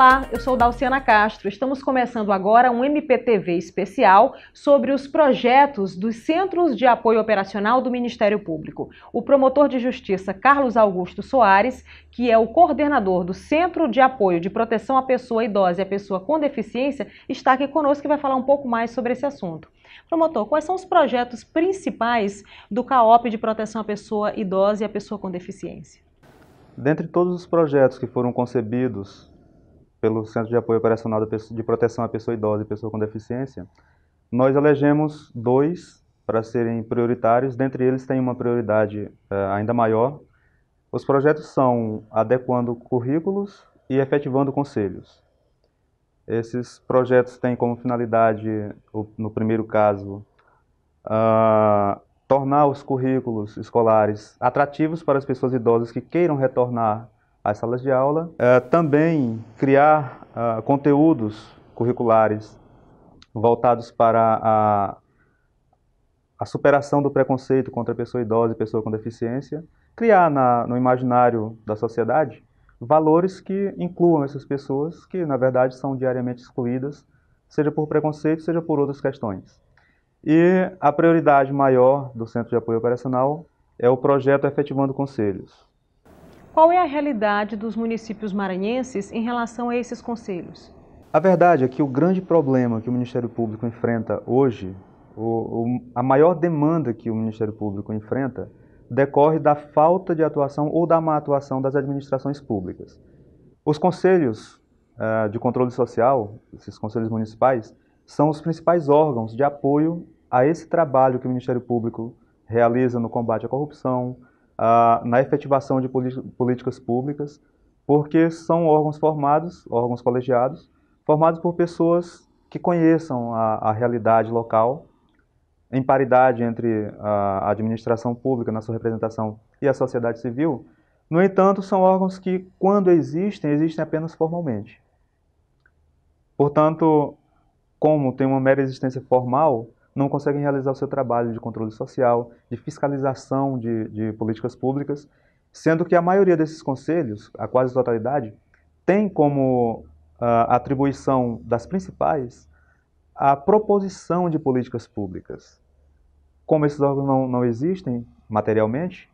Olá, eu sou Dalciana Castro. Estamos começando agora um MPTV especial sobre os projetos dos Centros de Apoio Operacional do Ministério Público. O promotor de justiça Carlos Augusto Soares, que é o coordenador do Centro de Apoio de Proteção à Pessoa Idosa e à Pessoa com Deficiência, está aqui conosco e vai falar um pouco mais sobre esse assunto. Promotor, quais são os projetos principais do CAOP de Proteção à Pessoa Idosa e à Pessoa com Deficiência? Dentre todos os projetos que foram concebidos pelo Centro de Apoio Operacional de Proteção à Pessoa Idosa e Pessoa com Deficiência, nós elegemos dois para serem prioritários, dentre eles tem uma prioridade uh, ainda maior. Os projetos são adequando currículos e efetivando conselhos. Esses projetos têm como finalidade, no primeiro caso, uh, tornar os currículos escolares atrativos para as pessoas idosas que queiram retornar às salas de aula. É, também criar uh, conteúdos curriculares voltados para a, a, superação do preconceito contra a pessoa idosa e pessoa com deficiência. Criar na, no imaginário da sociedade valores que incluam essas pessoas que, na verdade, são diariamente excluídas, seja por preconceito, seja por outras questões. E a prioridade maior do Centro de Apoio Operacional é o projeto Efetivando Conselhos, qual é a realidade dos municípios maranhenses em relação a esses conselhos? A verdade é que o grande problema que o Ministério Público enfrenta hoje, o, o, a maior demanda que o Ministério Público enfrenta, decorre da falta de atuação ou da má atuação das administrações públicas. Os conselhos uh, de controle social, esses conselhos municipais, são os principais órgãos de apoio a esse trabalho que o Ministério Público realiza no combate à corrupção, na efetivação de políticas públicas, porque são órgãos formados, órgãos colegiados, formados por pessoas que conheçam a, a realidade local, em paridade entre a administração pública, na sua representação, e a sociedade civil. No entanto, são órgãos que, quando existem, existem apenas formalmente. Portanto, como tem uma mera existência formal, não conseguem realizar o seu trabalho de controle social, de fiscalização de, de políticas públicas, sendo que a maioria desses conselhos, a quase totalidade, tem como uh, atribuição das principais a proposição de políticas públicas. Como esses órgãos não, não existem materialmente,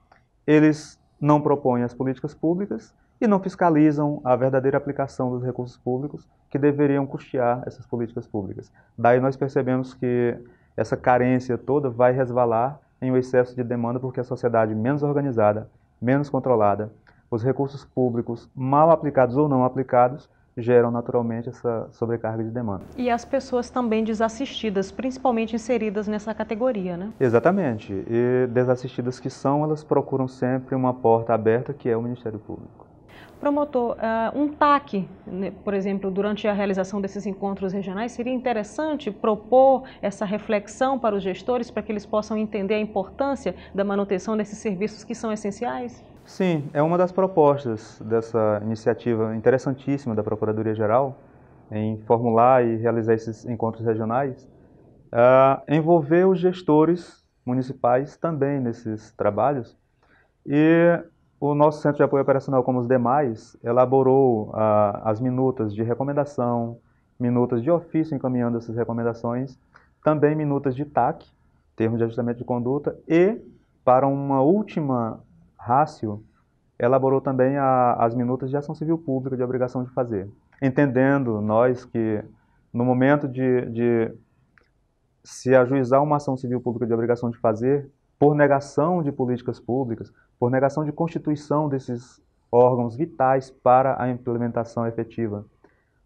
eles não propõem as políticas públicas e não fiscalizam a verdadeira aplicação dos recursos públicos que deveriam custear essas políticas públicas. Daí nós percebemos que essa carência toda vai resvalar em um excesso de demanda porque a sociedade menos organizada, menos controlada, os recursos públicos mal aplicados ou não aplicados geram naturalmente essa sobrecarga de demanda. E as pessoas também desassistidas, principalmente inseridas nessa categoria, né? Exatamente. E desassistidas que são, elas procuram sempre uma porta aberta que é o Ministério Público. Promotor, uh, um TAC, né, por exemplo, durante a realização desses encontros regionais, seria interessante propor essa reflexão para os gestores para que eles possam entender a importância da manutenção desses serviços que são essenciais? Sim, é uma das propostas dessa iniciativa interessantíssima da Procuradoria-Geral em formular e realizar esses encontros regionais, uh, envolver os gestores municipais também nesses trabalhos e o nosso Centro de Apoio Operacional, como os demais, elaborou ah, as minutas de recomendação, minutas de ofício encaminhando essas recomendações, também minutas de TAC, termos de ajustamento de conduta, e, para uma última rácio, elaborou também a, as minutas de ação civil pública de obrigação de fazer. Entendendo nós que, no momento de, de se ajuizar uma ação civil pública de obrigação de fazer, por negação de políticas públicas, por negação de constituição desses órgãos vitais para a implementação efetiva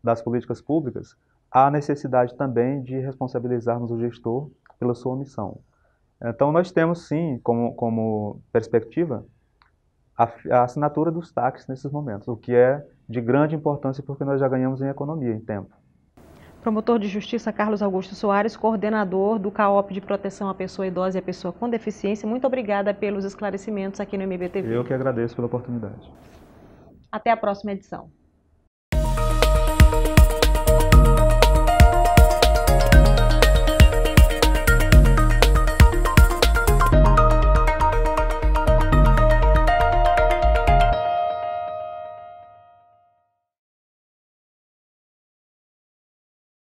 das políticas públicas, há necessidade também de responsabilizarmos o gestor pela sua omissão. Então, nós temos sim como, como perspectiva a, a assinatura dos taxas nesses momentos, o que é de grande importância porque nós já ganhamos em economia, em tempo. Promotor de Justiça Carlos Augusto Soares, coordenador do CAOP de Proteção à Pessoa Idosa e à Pessoa com Deficiência, muito obrigada pelos esclarecimentos aqui no MBTV. Eu que agradeço pela oportunidade. Até a próxima edição.